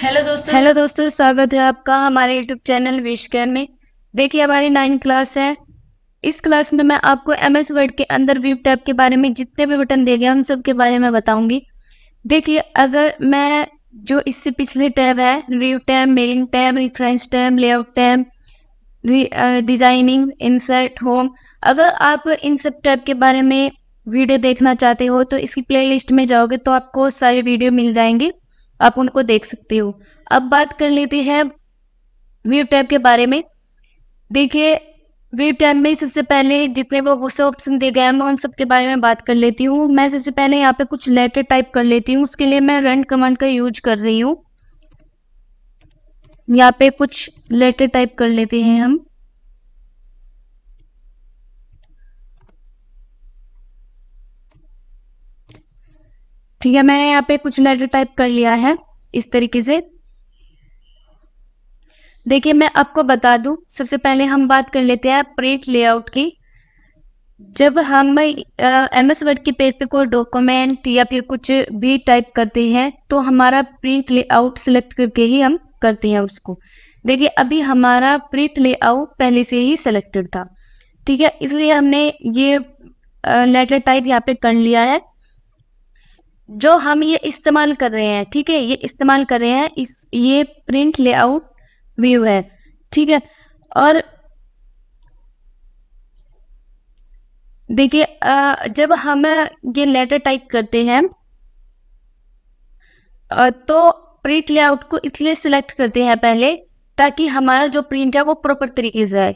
hello दोस्तों hello दोस्तों स्वागत है आपका हमारे यूट्यूब चैनल विश केयर में देखिए हमारी नाइन्थ क्लास है इस क्लास में मैं आपको एम एस वर्ड के अंदर व्यू टैब के बारे में जितने भी बटन दिए गए उन सब के बारे में बताऊंगी देखिए अगर मैं जो इससे पिछले टैब है review tab mailing tab reference tab layout tab designing insert home अगर आप इन सब टैब के बारे में वीडियो देखना चाहते हो तो इसकी प्लेलिस्ट में जाओगे तो आपको सारी वीडियो मिल जाएंगे आप उनको देख सकते हो अब बात कर लेते हैं वेव टैब के बारे में देखिए वेव टैब में सबसे पहले जितने वो वो ऑप्शन दिए गए हैं मैं उन सब के बारे में बात कर लेती हूँ मैं सबसे पहले यहाँ पे कुछ लेटर टाइप कर लेती हूँ उसके लिए मैं रन कमांड का यूज कर रही हूँ यहाँ पे कुछ लेटर टाइप कर लेते हैं हम ठीक है मैंने यहाँ पे कुछ लेटर टाइप कर लिया है इस तरीके से देखिए मैं आपको बता दूं सबसे पहले हम बात कर लेते हैं प्रिंट लेआउट की जब हम एम एस वर्ड के पेज पे कोई डॉक्यूमेंट या फिर कुछ भी टाइप करते हैं तो हमारा प्रिंट लेआउट सिलेक्ट करके ही हम करते हैं उसको देखिए अभी हमारा प्रिंट लेआउट पहले से ही सिलेक्टेड था ठीक है इसलिए हमने ये लेटर टाइप यहाँ पे कर लिया है जो हम ये इस्तेमाल कर रहे हैं ठीक है ये इस्तेमाल कर रहे हैं इस ये प्रिंट लेआउट व्यू है ठीक है और देखिए जब हम ये लेटर टाइप करते हैं तो प्रिंट लेआउट को इसलिए सिलेक्ट करते हैं पहले ताकि हमारा जो प्रिंट है वो प्रॉपर तरीके से आए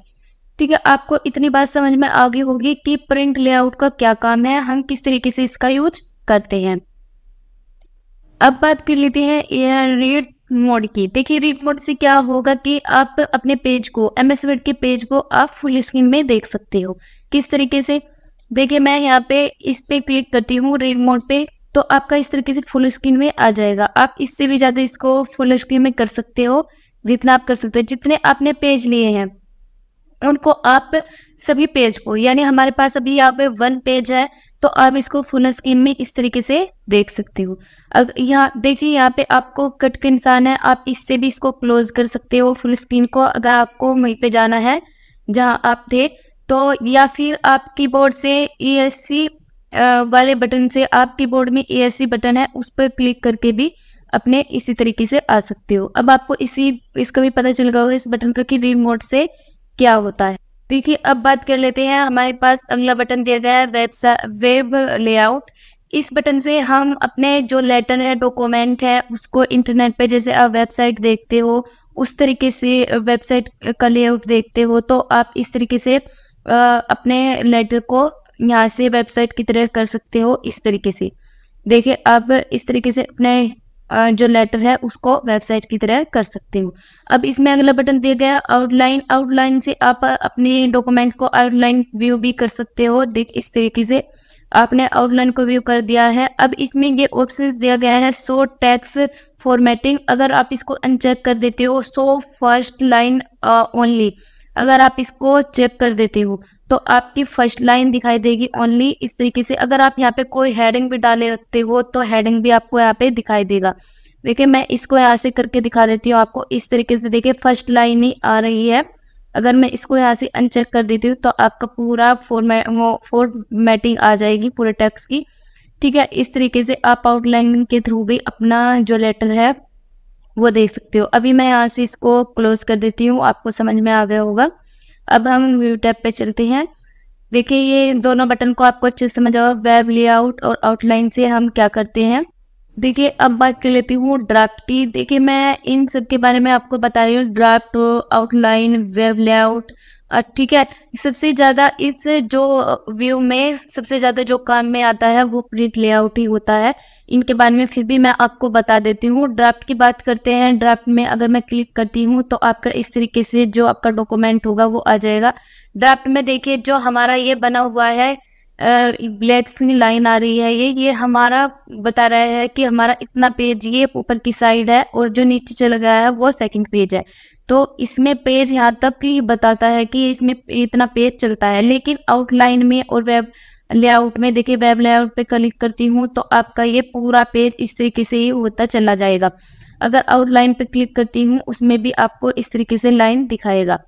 ठीक है आपको इतनी बात समझ में आ गई होगी कि प्रिंट लेआउट का क्या काम है हम किस तरीके से इसका यूज करते हैं अब बात कर लेते हैं रेड मोड की देखिए रीड मोड से क्या होगा कि आप अपने पेज को एम एस वर्ड के पेज को आप फुल स्क्रीन में देख सकते हो किस तरीके से देखिए मैं यहाँ पे इस पे क्लिक करती हूँ रीड मोड पे तो आपका इस तरीके से फुल स्क्रीन में आ जाएगा आप इससे भी ज़्यादा इसको फुल स्क्रीन में कर सकते हो जितना आप कर सकते हो जितने आपने पेज लिए हैं उनको आप सभी पेज को यानी हमारे पास अभी यहाँ पे वन पेज है तो आप इसको फुल स्क्रीन में इस तरीके से देख सकते हो अगर यहाँ देखिए यहाँ पे आपको कट का इंसान है आप इससे भी इसको क्लोज कर सकते हो फुल स्क्रीन को अगर आपको वहीं पे जाना है जहाँ आप थे तो या फिर आप कीबोर्ड से ई वाले बटन से आप कीबोर्ड में ए बटन है उस पर क्लिक करके भी अपने इसी तरीके से आ सकते हो अब आपको इसी इसका भी पता चल गया होगा इस बटन का कि रिमोट से क्या होता है देखिए अब बात कर लेते हैं हमारे पास अगला बटन दिया गया है वेब लेआउट इस बटन से हम अपने जो लेटर है डॉक्यूमेंट है उसको इंटरनेट पे जैसे आप वेबसाइट देखते हो उस तरीके से वेबसाइट का लेआउट देखते हो तो आप इस तरीके से अपने लेटर को यहाँ से वेबसाइट की तरह कर सकते हो इस तरीके से देखिए आप इस तरीके से अपने जो लेटर है उसको वेबसाइट की तरह कर सकते हो अब इसमें अगला बटन दिया गया आउटलाइन आउटलाइन से आप अपने डॉक्यूमेंट्स को आउटलाइन व्यू भी कर सकते हो देख इस तरीके से आपने आउटलाइन को व्यू कर दिया है अब इसमें ये ऑप्शन दिया गया है सो टैक्स फॉर्मेटिंग अगर आप इसको अनचेक कर देते हो सो फर्स्ट लाइन ओनली अगर आप इसको चेक कर देते हो तो आपकी फर्स्ट लाइन दिखाई देगी ओनली इस तरीके से अगर आप यहाँ पे कोई हेडिंग भी डाले रखते हो तो हेडिंग भी आपको यहाँ पे दिखाई देगा देखिए मैं इसको यहाँ से करके दिखा देती हूँ आपको इस तरीके से देखिए फर्स्ट लाइन ही आ रही है अगर मैं इसको यहाँ से अनचेक कर देती हूँ तो आपका पूरा फॉर्मेट वो फॉर्मेटिंग आ जाएगी पूरे टेक्स्ट की ठीक है इस तरीके से आप आउटलाइनिंग के थ्रू भी अपना जो लेटर है वो देख सकते हो अभी मैं यहाँ से इसको क्लोज कर देती हूँ आपको समझ में आ गया होगा अब हम व्यू टैब पे चलते हैं देखिए ये दोनों बटन को आपको अच्छे से समझ आओ वेब लेआउट और आउटलाइन से हम क्या करते हैं देखिए अब बात कर लेती हूँ ड्राफ्ट की देखिए मैं इन सब के बारे में आपको बता रही हूँ ड्राफ्ट आउटलाइन वेब लेआउट ठीक है सबसे ज़्यादा इस जो व्यू में सबसे ज़्यादा जो काम में आता है वो प्रिंट लेआउट ही होता है इनके बारे में फिर भी मैं आपको बता देती हूँ ड्राफ्ट की बात करते हैं ड्राफ्ट में अगर मैं क्लिक करती हूँ तो आपका इस तरीके से जो आपका डॉक्यूमेंट होगा वो आ जाएगा ड्राफ्ट में देखिए जो हमारा ये बना हुआ है ब्लैक सी लाइन आ रही है ये ये हमारा बता रहा है कि हमारा इतना पेज ये ऊपर की साइड है और जो नीचे चल गया है वो सेकंड पेज है तो इसमें पेज यहाँ तक ही बताता है कि इसमें इतना पेज चलता है लेकिन आउटलाइन में और वेब लेआउट में देखिए वेब लेआउट पे क्लिक करती हूँ तो आपका ये पूरा पेज इस तरीके से ही होता चला जाएगा अगर आउटलाइन पे क्लिक करती हूँ उसमें भी आपको इस तरीके से लाइन दिखाएगा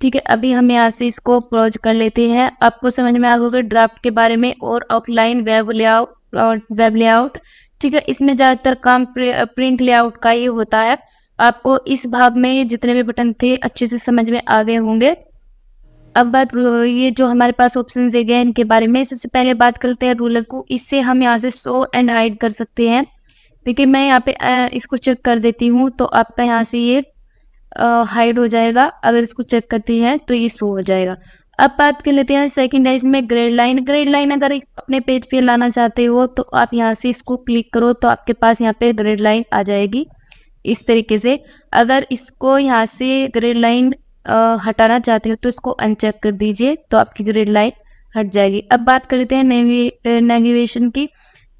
ठीक है अभी हम यहाँ से इसको क्लोज कर लेते हैं आपको समझ में आ गया ड्राफ्ट के बारे में और offline web layout web layout ठीक है इसमें ज़्यादातर काम प्रिंट लेआउट का ही होता है आपको इस भाग में जितने भी बटन थे अच्छे से समझ में आ गए होंगे अब बात ये जो हमारे पास ऑप्शन है गए इनके बारे में सबसे पहले बात करते हैं रूलर को इससे हम यहाँ से शो एंड हाइड कर सकते हैं देखिए मैं यहाँ पे इसको चेक कर देती हूँ तो आपका यहाँ से ये यह हाइड हो जाएगा अगर इसको चेक करती है तो ये शो हो जाएगा अब बात कर लेते हैं सेकंड डाइज में ग्रेड लाइन ग्रेड लाइन अगर अपने पेज पे लाना चाहते हो तो आप यहाँ से इसको क्लिक करो तो आपके पास यहाँ पे ग्रेड लाइन आ जाएगी इस तरीके से अगर इसको यहाँ से ग्रेड लाइन हटाना चाहते हो तो इसको अनचेक कर दीजिए तो आपकी ग्रेड लाइन हट जाएगी अब बात कर लेते हैं नेविगेशन की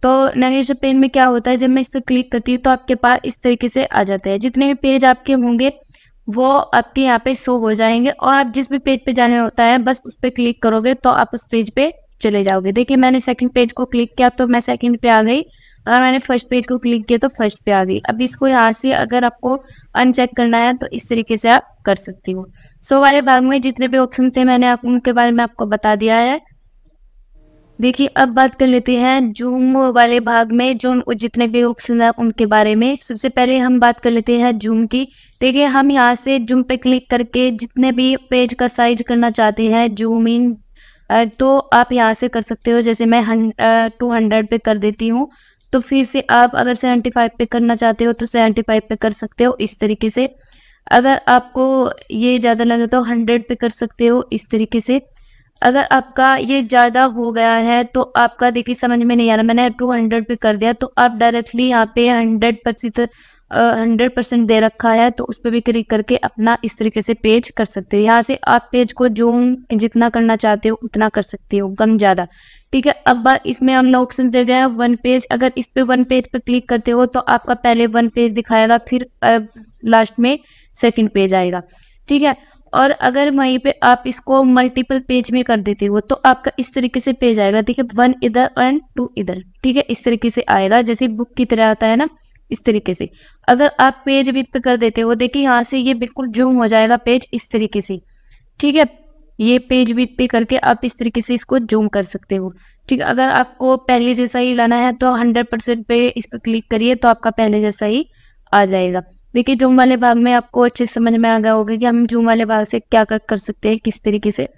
तो नेविगेशन पेन में क्या होता है जब मैं इस पर क्लिक करती हूँ तो आपके पास इस तरीके से आ जाता है जितने भी पेज आपके होंगे वो आपके यहाँ पे शो हो जाएंगे और आप जिस भी पेज पे जाने होता है बस उस पर क्लिक करोगे तो आप उस पेज पे चले जाओगे देखिए मैंने सेकंड पेज को क्लिक किया तो मैं सेकंड पे आ गई अगर मैंने फर्स्ट पेज को क्लिक किया तो फर्स्ट पे आ गई अब इसको यहाँ से अगर आपको अनचेक करना है तो इस तरीके से आप कर सकती हो सो so, वाले भाग में जितने भी ऑप्शन थे मैंने आप उनके बारे में आपको बता दिया है देखिए अब बात कर लेते हैं जूम वाले भाग में जो जितने भी ऑप्शन हैं उनके बारे में सबसे पहले हम बात कर लेते हैं जूम की देखिए हम यहाँ से जूम पे क्लिक करके जितने भी पेज का साइज करना चाहते हैं जूम इन तो आप यहाँ से कर सकते हो जैसे मैं टू हंड्रेड पे कर देती हूँ तो फिर से आप अगर सेवेंटी फाइव पे करना चाहते हो तो सेवेंटी फाइव पे कर सकते हो इस तरीके से अगर आपको ये ज़्यादा लग रहा तो हंड्रेड पे कर सकते हो इस तरीके से अगर आपका ये ज़्यादा हो गया है तो आपका देखिए समझ में नहीं आ रहा मैंने टू हंड्रेड पे कर दिया तो आप डायरेक्टली यहाँ पे हंड्रेड परसेंट हंड्रेड परसेंट दे रखा है तो उस पर भी क्लिक करके अपना इस तरीके से पेज कर सकते हो यहाँ से आप पेज को जो जितना करना चाहते हो उतना कर सकते हो कम ज़्यादा ठीक है अब बात इसमें हमने ऑप्शन दे दिया वन पेज अगर इस पे वन पेज पर क्लिक करते हो तो आपका पहले वन पेज दिखाएगा फिर लास्ट में सेकेंड पेज आएगा ठीक है और अगर वहीं पे आप इसको मल्टीपल पेज में कर देते हो तो आपका इस तरीके से पेज आएगा ठीक है वन इधर एंड टू इधर ठीक है इस तरीके से आएगा जैसे बुक की तरह आता है ना इस तरीके से अगर आप पेज विथ कर देते हो देखिए यहाँ से ये बिल्कुल जूम हो जाएगा पेज इस तरीके से ठीक है ये पेज बीट पे करके आप इस तरीके से इसको जूम कर सकते हो ठीक है अगर आपको पहले जैसा ही लाना है तो परसेंट पे इस पर क्लिक करिए तो आपका पहले जैसा ही आ जाएगा देखिए जूम वाले भाग में आपको अच्छे समझ में आ गया होगा कि हम जूम वाले भाग से क्या क्या कर सकते हैं किस तरीके से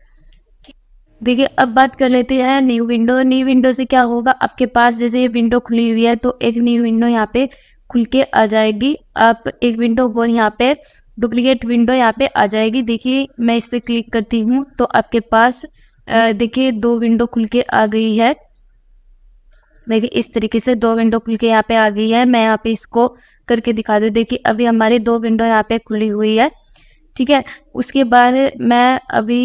देखिए अब बात कर लेते हैं न्यू विंडो न्यू विंडो से क्या होगा आपके पास जैसे ये विंडो खुली हुई है तो एक न्यू विंडो यहाँ पे खुल के आ जाएगी आप एक विंडो और यहाँ पे डुप्लीकेट विंडो यहाँ पे आ जाएगी देखिए मैं इस पर क्लिक करती हूँ तो आपके पास देखिए दो विंडो खुल के आ गई है देखिए इस तरीके से दो विंडो खुल के यहाँ पे आ गई है मैं यहाँ पे इसको करके दिखा दू देखिए अभी हमारी दो विंडो यहाँ पे खुली हुई है ठीक है उसके बाद मैं अभी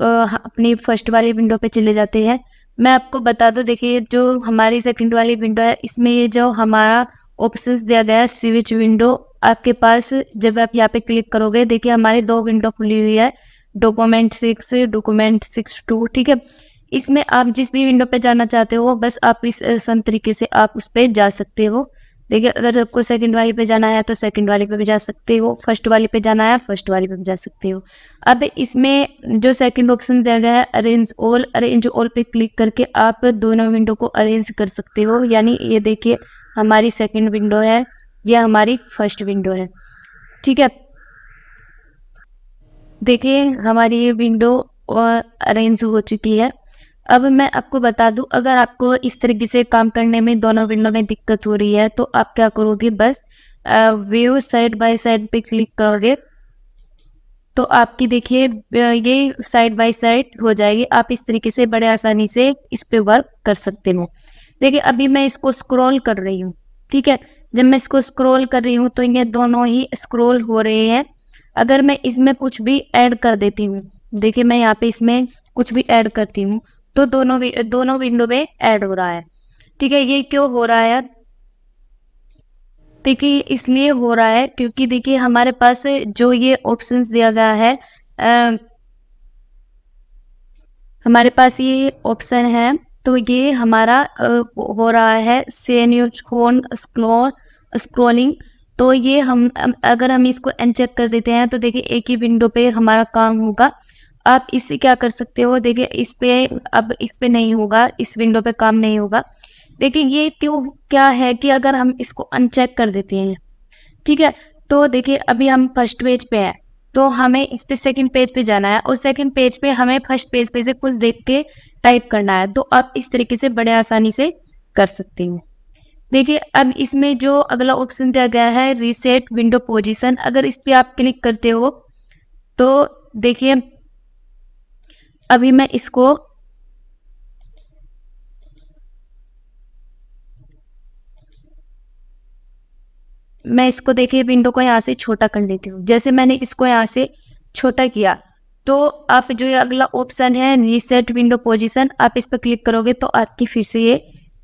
अपनी फर्स्ट वाली विंडो पे चले जाते हैं मैं आपको बता दूँ देखिए जो हमारी सेकंड वाली विंडो है इसमें ये जो हमारा ऑप्शंस दिया गया है स्विच विंडो आपके पास जब आप यहाँ पे क्लिक करोगे देखिए हमारी दो विंडो खुली हुई है document six document six two ठीक है इसमें आप जिस भी विंडो पे जाना चाहते हो बस आप इस आसान तरीके से आप उस पर जा सकते हो देखिए अगर आपको सेकंड वाली पे जाना है तो सेकंड वाली पे भी जा सकते हो फर्स्ट वाली पे जाना है फर्स्ट वाली पे भी जा सकते हो अब इसमें जो सेकंड ऑप्शन दिया गया है अरेंज ऑल अरेंज ऑल पे क्लिक करके आप दोनों विंडो को अरेंज कर सकते हो यानी ये देखिए हमारी सेकंड विंडो है या हमारी फर्स्ट विंडो है ठीक है देखिए हमारी ये विंडो अरेंज हो चुकी है अब मैं आपको बता दूं अगर आपको इस तरीके से काम करने में दोनों विंडो में दिक्कत हो रही है तो आप क्या करोगे बस व्यू साइड बाय साइड पे क्लिक करोगे तो आपकी देखिए ये साइड बाय साइड हो जाएगी आप इस तरीके से बड़े आसानी से इस पे वर्क कर सकते हो देखिए अभी मैं इसको स्क्रॉल कर रही हूँ ठीक है जब मैं इसको स्क्रॉल कर रही हूँ तो ये दोनों ही स्क्रॉल हो रहे हैं अगर मैं इसमें कुछ भी ऐड कर देती हूँ देखिए मैं यहाँ पे इसमें कुछ भी ऐड करती हूँ तो दोनों दोनों विंडो में ऐड हो रहा है ठीक है ये क्यों हो रहा है देखिए इसलिए हो रहा है क्योंकि देखिए हमारे पास जो ये ऑप्शंस दिया गया है आ, हमारे पास ये ऑप्शन है तो ये हमारा आ, हो रहा है सेन्यून स्क्रोल स्क्रोलिंग तो ये हम अगर हम इसको अनचेक कर देते हैं तो देखिए एक ही विंडो पे हमारा काम होगा आप इससे क्या कर सकते हो देखिए इस पे अब इस पे नहीं होगा इस विंडो पे काम नहीं होगा देखिए ये क्यों क्या है कि अगर हम इसको अनचेक कर देते हैं ठीक है तो देखिए अभी हम फर्स्ट पेज पे है तो हमें इस पे सेकंड पेज पे जाना है और सेकंड पेज पे हमें फर्स्ट पेज पे से कुछ देख के टाइप करना है तो आप इस तरीके से बड़े आसानी से कर सकते हो देखिए अब इसमें जो अगला ऑप्शन दिया गया है रीसेट विंडो पोजिशन अगर इस पर आप क्लिक करते हो तो देखिए अभी मैं इसको मैं इसको देखिए विंडो को यहाँ से छोटा कर लेती हूँ जैसे मैंने इसको यहाँ से छोटा किया तो आप जो ये अगला ऑप्शन है रीसेट विंडो पोजीशन आप इस पर क्लिक करोगे तो आपकी फिर से ये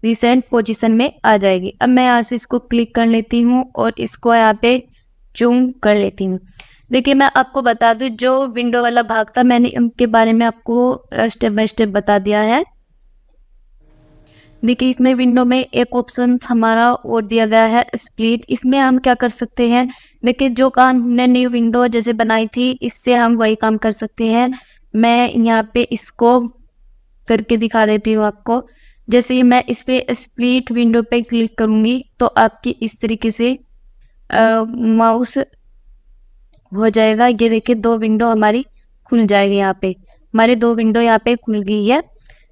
रिसेंट पोजीशन में आ जाएगी अब मैं यहाँ से इसको क्लिक कर लेती हूँ और इसको यहाँ पे जूम कर लेती हूँ देखिए मैं आपको बता दू जो विंडो वाला भाग था मैंने उनके बारे में आपको स्टेप बाय स्टेप बता दिया है देखिए इसमें विंडो में एक ऑप्शन हमारा और दिया गया है स्प्लिट इसमें हम क्या कर सकते हैं देखिए जो काम हमने न्यू विंडो जैसे बनाई थी इससे हम वही काम कर सकते हैं मैं यहाँ पे इसको करके दिखा देती हूँ आपको जैसे मैं इस पर स्प्लिट विंडो पे क्लिक करूंगी तो आपकी इस तरीके से माउस हो जाएगा ये देखिए दो विंडो हमारी खुल जाएगी यहाँ पे हमारी दो विंडो यहाँ पे खुल गई है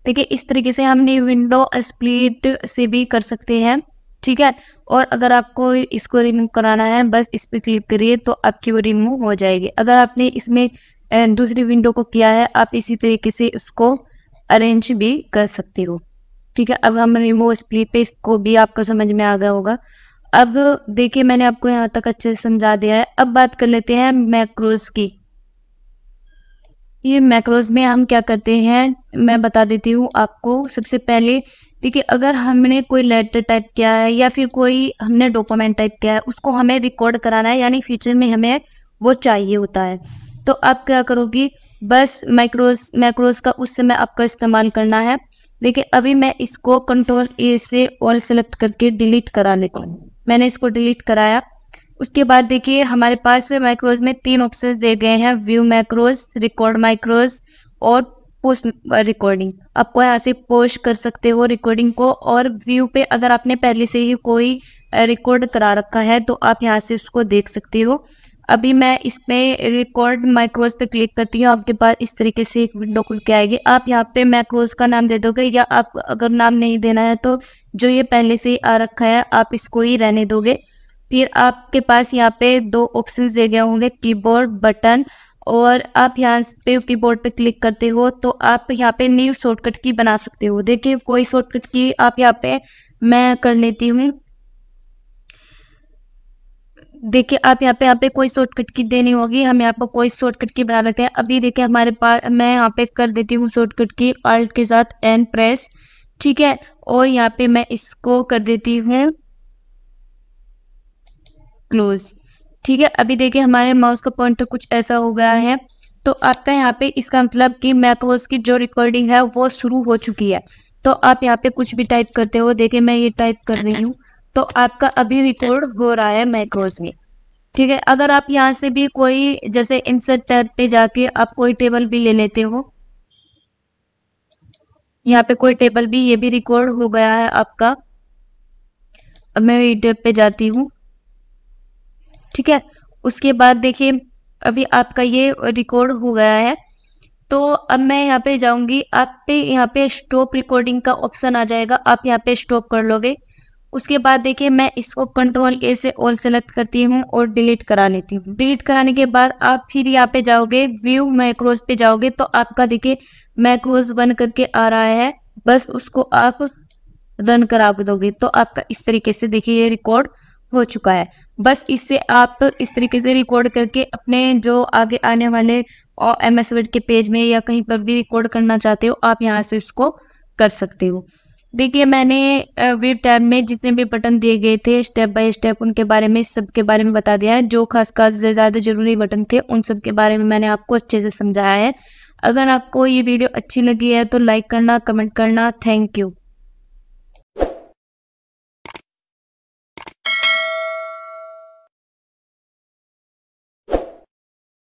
देखिए इस तरीके से हमने विंडो स्प्लिट से भी कर सकते हैं ठीक है और अगर आपको इसको रिमूव कराना है बस इस पर क्लिक करिए तो आपकी वो रिमूव हो जाएगी अगर आपने इसमें दूसरी विंडो को किया है आप इसी तरीके से इसको अरेंज भी कर सकते हो ठीक है अब हम रिमूव स्प्लिट पे इसको भी आपको समझ में आ गया होगा अब देखिए मैंने आपको यहाँ तक अच्छे से समझा दिया है अब बात कर लेते हैं मैक्रोज की ये मैक्रोज में हम क्या करते हैं मैं बता देती हूँ आपको सबसे पहले देखिए अगर हमने कोई लेटर टाइप किया है या फिर कोई हमने डॉक्यूमेंट टाइप किया है उसको हमें रिकॉर्ड कराना है यानी फ्यूचर में हमें वो चाहिए होता है तो आप क्या करोगी बस माइक्रोस मैक्रोस का उस समय आपका इस्तेमाल करना है देखिए अभी मैं इसको कंट्रोल ए से ऑल सेलेक्ट करके डिलीट करा लेता हूँ मैंने इसको डिलीट कराया उसके बाद देखिए हमारे पास माइक्रोज में तीन ऑप्शन दिए गए हैं व्यू माइक्रोज रिकॉर्ड माइक्रोज और पोस्ट रिकॉर्डिंग uh, आपको यहाँ से पोस्ट कर सकते हो रिकॉर्डिंग को और व्यू पे अगर आपने पहले से ही कोई रिकॉर्ड uh, करा रखा है तो आप यहाँ से उसको देख सकते हो अभी मैं इसमें रिकॉर्ड माइक्रोज पे क्लिक करती हूँ आपके पास इस तरीके से एक विंडो खुल के आएगी आप यहाँ पे माइक्रोज़ का नाम दे दोगे या आप अगर नाम नहीं देना है तो जो ये पहले से ही आ रखा है आप इसको ही रहने दोगे फिर आपके पास यहाँ पे दो ऑप्शन दे गए होंगे कीबोर्ड बटन और आप यहाँ पे कीबोर्ड पे क्लिक करते हो तो आप यहाँ पे न्यू शॉर्टकट की बना सकते हो देखिए कोई शॉर्टकट की आप यहाँ पे मैं कर लेती हूँ देखिए आप यहाँ पे यहाँ पे कोई शॉर्टकट की देनी होगी हम यहाँ पर कोई शॉर्टकट की बना लेते हैं अभी देखिए हमारे पास मैं यहाँ पे कर देती हूँ शॉर्टकट की अल्ट के साथ एन प्रेस ठीक है और यहाँ पे मैं इसको कर देती हूँ क्लोज ठीक है अभी देखिए हमारे माउस का पॉइंटर कुछ ऐसा हो गया है तो आपका यहाँ पे इसका मतलब कि मैक्रोस की जो रिकॉर्डिंग है वो शुरू हो चुकी है तो आप यहाँ पे कुछ भी टाइप करते हो देखिए मैं ये टाइप कर रही हूँ तो आपका अभी रिकॉर्ड हो रहा है मैक्रोज में ठीक है अगर आप यहाँ से भी कोई जैसे इंसर्ट टैब पे जाके आप कोई टेबल भी ले लेते हो यहाँ पे कोई टेबल भी ये भी रिकॉर्ड हो गया है आपका अब मैं यूट्यूब पे जाती हूँ ठीक है उसके बाद देखिए अभी आपका ये रिकॉर्ड हो गया है तो अब मैं यहाँ पे जाऊंगी आप पे यहाँ पे स्टॉप रिकॉर्डिंग का ऑप्शन आ जाएगा आप यहाँ पे स्टॉप कर लोगे उसके बाद देखिए मैं इसको कंट्रोल ए से ऑल सेलेक्ट करती हूँ और डिलीट करा लेती हूँ डिलीट कराने के बाद आप फिर यहाँ पे जाओगे व्यू मैक्रोज पे जाओगे तो आपका देखिए मैक्रोज बन करके आ रहा है बस उसको आप रन करा दोगे तो आपका इस तरीके से देखिए ये रिकॉर्ड हो चुका है बस इससे आप इस तरीके से रिकॉर्ड करके अपने जो आगे आने वाले एम एस वर्ड के पेज में या कहीं पर भी रिकॉर्ड करना चाहते हो आप यहाँ से इसको कर सकते हो देखिए मैंने वेब टैब में जितने भी बटन दिए गए थे स्टेप बाय स्टेप उनके बारे में सब के बारे में बता दिया है जो खास खास ज़्यादा ज़रूरी बटन थे उन सब के बारे में मैंने आपको अच्छे से समझाया है अगर आपको ये वीडियो अच्छी लगी है तो लाइक करना कमेंट करना थैंक यू